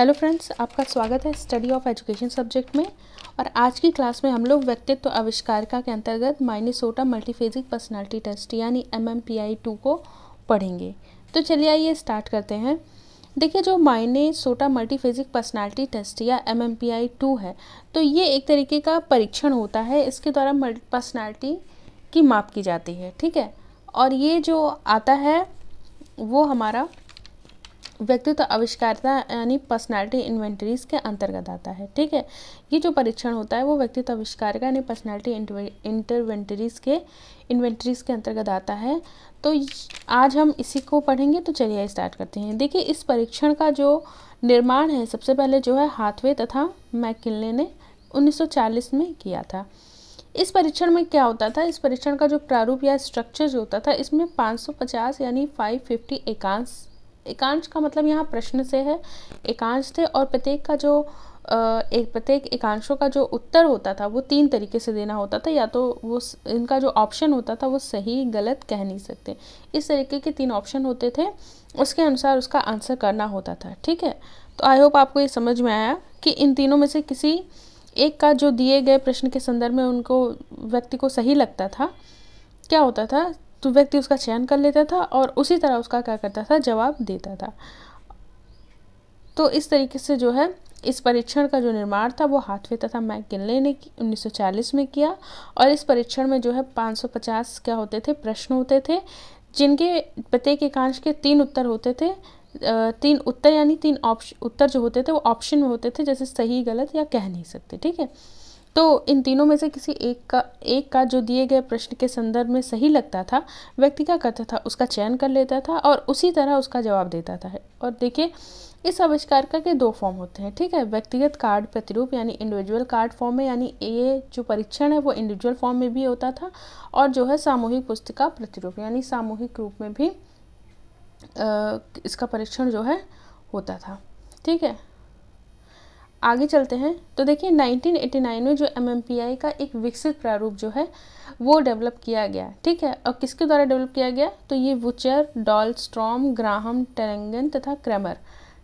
hello friends आपका स्वागत है स्टडी ऑफ एजुकेशन सब्जेक्ट में और आज की क्लास में हम लोग व्यक्तित्व आविष्कारिका के अंतर्गत माइनिसोटा मल्टीफेजिक पर्सनालिटी टेस्ट यानी M M P I two को पढ़ेंगे तो चलिए आइए स्टार्ट करते हैं देखिए जो Minnesota multiphasic personality test या M M P I two है तो ये एक तरीके का परीक्षण होता है इसके द्वारा मल्टी पर्सनैलिटी की माप की जाती है ठीक है और ये जो आता है वो हमारा व्यक्तित्व आविष्कारता यानी पर्सनालिटी इन्वेंटरीज के अंतर्गत आता है ठीक है ये जो परीक्षण होता है वो व्यक्तित्व आविष्कारका यानी पर्सनालिटी इंटरवेंटरीज के इन्वेंटरीज के अंतर्गत आता है तो आज हम इसी को पढ़ेंगे तो चलिए स्टार्ट करते हैं देखिए इस परीक्षण का जो निर्माण है सबसे पहले जो है हाथवे तथा मैकिले ने 1940 में किया था इस परीक्षण में क्या होता था इस परीक्षण का जो प्रारूप या स्ट्रक्चर जो होता था इसमें 550 यानी 550 एकांश एकांश का मतलब यहाँ प्रश्न से है एकांश थे और प्रत्येक का जो एक प्रत्येक एकांशों का जो उत्तर होता था वो तीन तरीके से देना होता था या तो वो इनका जो ऑप्शन होता था वो सही गलत कह नहीं सकते इस तरीके के तीन ऑप्शन होते थे उसके अनुसार उसका आंसर करना होता था ठीक है तो आई होप आपको ये समझ में आया कि इन तीनों में से किसी एक का जो दिए गए प्रश्न के संदर्भ में उनको व्यक्ति को सही लगता था क्या होता था तो व्यक्ति उसका चयन कर लेता था और उसी तरह उसका क्या करता था जवाब देता था तो इस तरीके से जो है इस परीक्षण का जो निर्माण था वो हाथवे तथा मैकिनले ने चालीस में किया और इस परीक्षण में जो है 550 क्या होते थे प्रश्न होते थे जिनके प्रत्येक एकांश के तीन उत्तर होते थे तीन उत्तर यानी तीन ऑप्शन उत्तर जो होते थे वो ऑप्शन में होते थे जैसे सही गलत या कह नहीं सकते ठीक है तो इन तीनों में से किसी एक का एक का जो दिए गए प्रश्न के संदर्भ में सही लगता था व्यक्ति का करता था उसका चयन कर लेता था और उसी तरह उसका जवाब देता था और देखिए इस आविष्कार का के दो फॉर्म होते हैं ठीक है व्यक्तिगत कार्ड प्रतिरूप यानी इंडिविजुअल कार्ड फॉर्म में यानी ये जो परीक्षण है वो इंडिविजुअल फॉर्म में भी होता था और जो है सामूहिक पुस्तिका प्रतिरूप यानी सामूहिक रूप में भी आ, इसका परीक्षण जो है होता था ठीक है आगे चलते हैं तो देखिए 1989 में जो एम का एक विकसित प्रारूप जो है वो डेवलप किया गया ठीक है और किसके द्वारा डेवलप किया गया तो ये वुचर डॉल स्ट्रॉम ग्राहम टेलेंगन तथा क्रेमर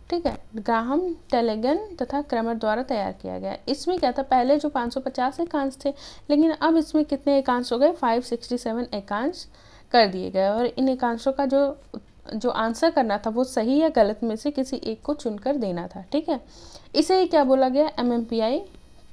ठीक है ग्राहम टेलेगन तथा क्रेमर द्वारा तैयार किया गया इसमें क्या था पहले जो 550 एकांश थे लेकिन अब इसमें कितने एकांश हो गए 567 एकांश कर दिए गए और इन एकांशों का जो जो आंसर करना था वो सही या गलत में से किसी एक को चुनकर देना था ठीक है इसे ही क्या बोला गया M M P I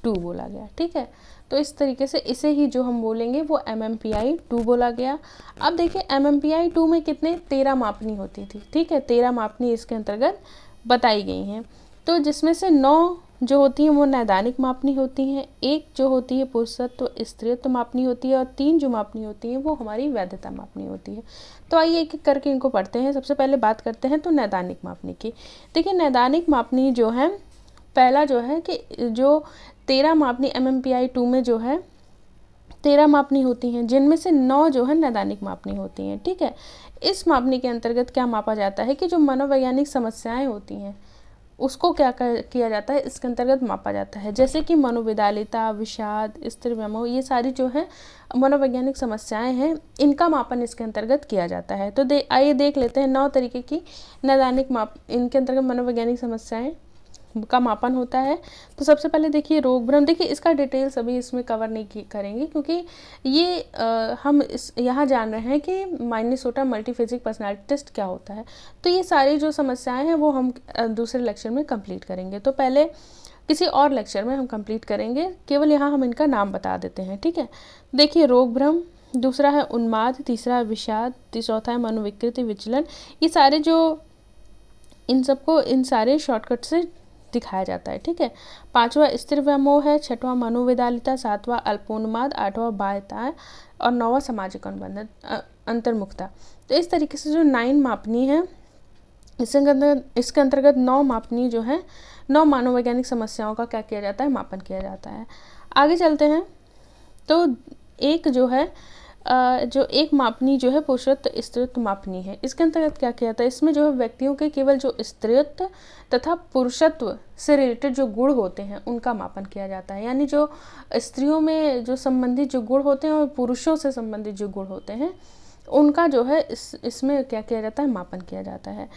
two बोला गया ठीक है तो इस तरीके से इसे ही जो हम बोलेंगे वो M M P I two बोला गया अब देखिए M M P I two में कितने तेरह मापनी होती थी ठीक है तेरह मापनी इसके अंतर्गत बताई गई हैं तो जिसमें से नौ जो होती हैं वो नैदानिक मापनी होती हैं एक जो होती है पुरुषत्व स्त्रीत्व मापनी होती है और तीन जो मापनी होती है वो हमारी वैधता मापनी होती है तो आइए एक एक करके इनको पढ़ते हैं सबसे पहले बात करते हैं तो नैदानिक मापनी की देखिए नैदानिक मापनी जो है पहला जो है कि जो तेरह मापनी M M P I two में जो है तेरह मापनी होती हैं जिनमें से नौ जो है नैदानिक मापनी होती हैं ठीक है इस मापनी के अंतर्गत क्या मापा जाता है कि जो मनोवैज्ञानिक समस्याएं होती हैं उसको क्या कर, किया जाता है इसके अंतर्गत मापा जाता है जैसे कि मनोविदालिता विषाद स्त्री व्यमोह ये सारी जो है मनोवैज्ञानिक समस्याएं हैं इनका मापन इसके अंतर्गत किया जाता है तो दे आइए देख लेते हैं नौ तरीके की नैदानिक माप इनके अंतर्गत मनोवैज्ञानिक समस्याएं का मापन होता है तो सबसे पहले देखिए रोग भ्रम देखिए इसका डिटेल्स अभी इसमें कवर नहीं करेंगे क्योंकि ये आ, हम इस यहाँ जान रहे हैं कि माइनिसोटा मल्टीफिजिक पर्सनैलिटी टेस्ट क्या होता है तो ये सारी जो समस्याएं हैं वो हम दूसरे लेक्चर में कंप्लीट करेंगे तो पहले किसी और लेक्चर में हम कंप्लीट करेंगे केवल यहाँ हम इनका नाम बता देते हैं ठीक है देखिए रोग भ्रम दूसरा है उन्माद तीसरा है विषाद चौथा है मनोविकृति विचलन ये सारे जो इन सबको इन सारे शॉर्टकट से दिखाया जाता है ठीक है पांचवा स्त्री व्यमोह है छठवां मनोविदालिता सातवां अल्पोन्माद आठवां बाह्यता और नौवां सामाजिक अनुबंधन अंतर्मुखता तो इस तरीके से जो नाइन मापनी है इसके अंतर्गत इसके अंतर्गत नौ मापनी जो है नौ मानोवैज्ञानिक समस्याओं का क्या किया जाता है मापन किया जाता है आगे चलते हैं तो एक जो है जो एक मापनी जो है पुरुषत्व स्त्रीत्व मापनी है इसके अंतर्गत क्या किया था इसमें जो है व्यक्तियों के केवल जो स्त्रीत्व तथा पुरुषत्व से रिलेटेड जो गुण होते हैं उनका मापन किया जाता है यानी जो स्त्रियों में जो संबंधित जो गुण होते हैं और पुरुषों से संबंधित जो गुण होते हैं उनका जो है इस इसमें क्या किया जाता है मापन किया जाता है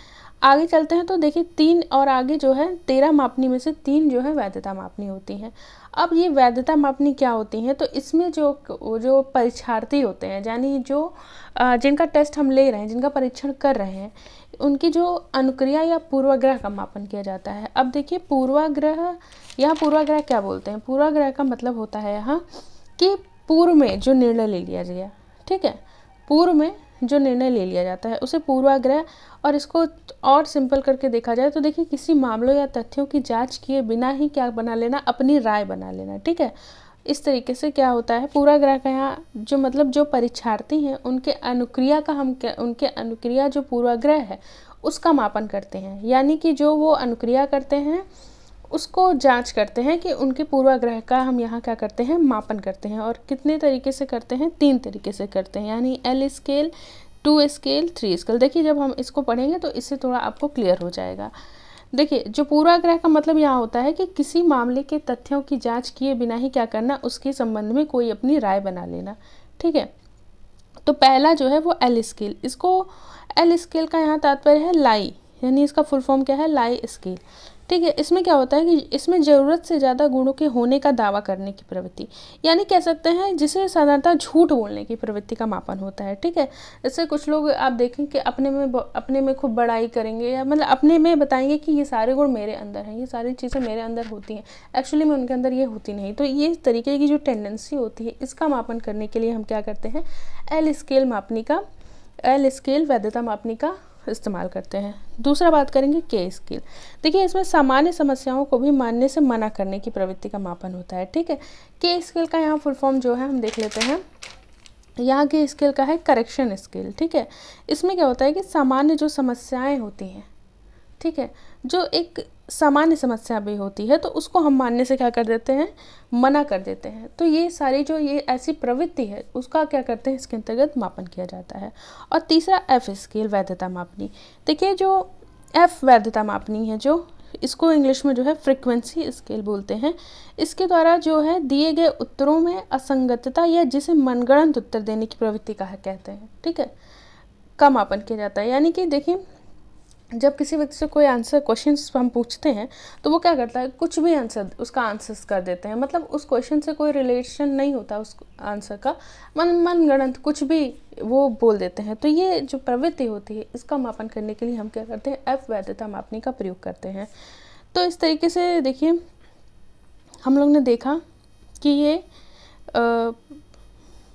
आगे चलते हैं तो देखिए तीन और आगे जो है तेरह मापनी में से तीन जो है वैधता मापनी होती हैं अब ये वैधता मापनी क्या होती हैं तो इसमें जो जो परीक्षार्थी होते हैं यानी जो जिनका टेस्ट हम ले रहे हैं जिनका परीक्षण कर रहे हैं उनकी जो अनुक्रिया या पूर्वाग्रह का मापन किया जाता है अब देखिए पूर्वाग्रह या पूर्वाग्रह क्या बोलते हैं पूर्वाग्रह का मतलब होता है यहाँ कि पूर्व में जो निर्णय ले लिया गया ठीक है पूर्व में जो निर्णय ले लिया जाता है उसे पूर्वाग्रह और इसको और सिंपल करके देखा जाए तो देखिए किसी मामलों या तथ्यों की जांच किए बिना ही क्या बना लेना अपनी राय बना लेना ठीक है इस तरीके से क्या होता है पूर्वाग्रह का यहाँ जो मतलब जो परीक्षार्थी हैं उनके अनुक्रिया का हम उनके अनुक्रिया जो पूर्वाग्रह है उसका मापन करते हैं यानी कि जो वो अनुक्रिया करते हैं उसको जांच करते हैं कि उनके पूर्वाग्रह का हम यहाँ क्या करते हैं मापन करते हैं और कितने तरीके से करते हैं तीन तरीके से करते हैं यानी L scale two scale three scale देखिए जब हम इसको पढ़ेंगे तो इससे थोड़ा आपको क्लियर हो जाएगा देखिए जो पूर्वाग्रह का मतलब यहाँ होता है कि किसी मामले के तथ्यों की जाँच किए बिना ही क्या करना उसके संबंध में कोई अपनी राय बना लेना ठीक है तो पहला जो है वो एल स्केल इसको एल स्केल का यहाँ तात्पर्य है लाई यानी इसका फुल फॉर्म क्या है लाई स्केल ठीक है इसमें क्या होता है कि इसमें ज़रूरत से ज़्यादा गुणों के होने का दावा करने की प्रवृत्ति यानी कह सकते हैं जिसे साधारणतः झूठ बोलने की प्रवृत्ति का मापन होता है ठीक है इससे कुछ लोग आप देखें कि अपने में अपने में खूब बड़ाई करेंगे या मतलब अपने में बताएंगे कि ये सारे गुण मेरे अंदर हैं ये सारी चीज़ें मेरे अंदर होती हैं एक्चुअली में उनके अंदर ये होती नहीं तो ये तरीके की जो टेंडेंसी होती है इसका मापन करने के लिए हम क्या करते हैं एल स्केल मापनी का एल स्केल वैधता मापनी का इस्तेमाल करते हैं दूसरा बात करेंगे के स्किल देखिए इसमें सामान्य समस्याओं को भी मानने से मना करने की प्रवृत्ति का मापन होता है ठीक है के स्किल का यहाँ फुल फॉर्म जो है हम देख लेते हैं यहाँ के स्किल का है करेक्शन स्किल ठीक है इसमें क्या होता है कि सामान्य जो समस्याएं होती हैं ठीक है जो एक सामान्य समस्या भी होती है तो उसको हम मानने से क्या कर देते हैं मना कर देते हैं तो ये सारी जो ये ऐसी प्रवृत्ति है उसका क्या करते हैं इसके अंतर्गत मापन किया जाता है और तीसरा एफ स्केल वैधता मापनी देखिए जो एफ वैधता मापनी है जो इसको इंग्लिश में जो है फ्रिक्वेंसी स्केल बोलते हैं इसके द्वारा जो है दिए गए उत्तरों में असंगतता या जिसे मनगणंत उत्तर देने की प्रवृत्ति कहा कहते हैं ठीक है का मापन किया जाता है यानी कि देखिए जब किसी व्यक्ति से कोई आंसर क्वेश्चन हम पूछते हैं तो वो क्या करता है कुछ भी आंसर उसका आंसर्स कर देते हैं मतलब उस क्वेश्चन से कोई रिलेशन नहीं होता उस आंसर का मन मन कुछ भी वो बोल देते हैं तो ये जो प्रवृत्ति होती है इसका मापन करने के लिए हम क्या करते हैं एफ वैधता मापने का प्रयोग करते हैं तो इस तरीके से देखिए हम लोग ने देखा कि ये आ,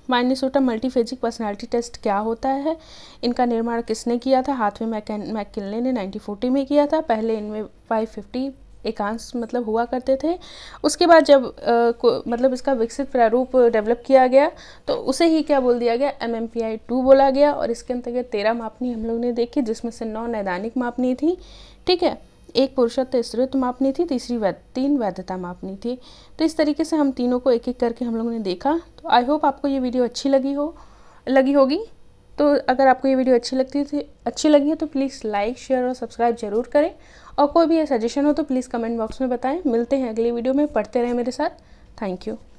माइनेसोटा मल्टीफेजिक पर्सनालिटी टेस्ट क्या होता है इनका निर्माण किसने किया था हाथवे मैकिनले ने 1940 में किया था पहले इनमें 550 एकांश मतलब हुआ करते थे उसके बाद जब आ, को, मतलब इसका विकसित प्रारूप डेवलप किया गया तो उसे ही क्या बोल दिया गया M M P I two बोला गया और इसके अंतर्गत तेरह मापनी हम लोग ने देखी जिसमें से नौ नैदानिक मापनी थी ठीक है एक पुरुषत्व स्त्रीत्व मापनी थी तीसरी वैध तीन वैधता मापनी थी तो इस तरीके से हम तीनों को एक एक करके हम लोगों ने देखा तो आई होप आपको ये वीडियो अच्छी लगी हो लगी होगी तो अगर आपको ये वीडियो अच्छी लगती थी अच्छी लगी है तो प्लीज़ लाइक शेयर और सब्सक्राइब जरूर करें और कोई भी सजेशन हो तो प्लीज़ कमेंट बॉक्स में बताएं मिलते हैं अगली वीडियो में पढ़ते रहें मेरे साथ थैंक यू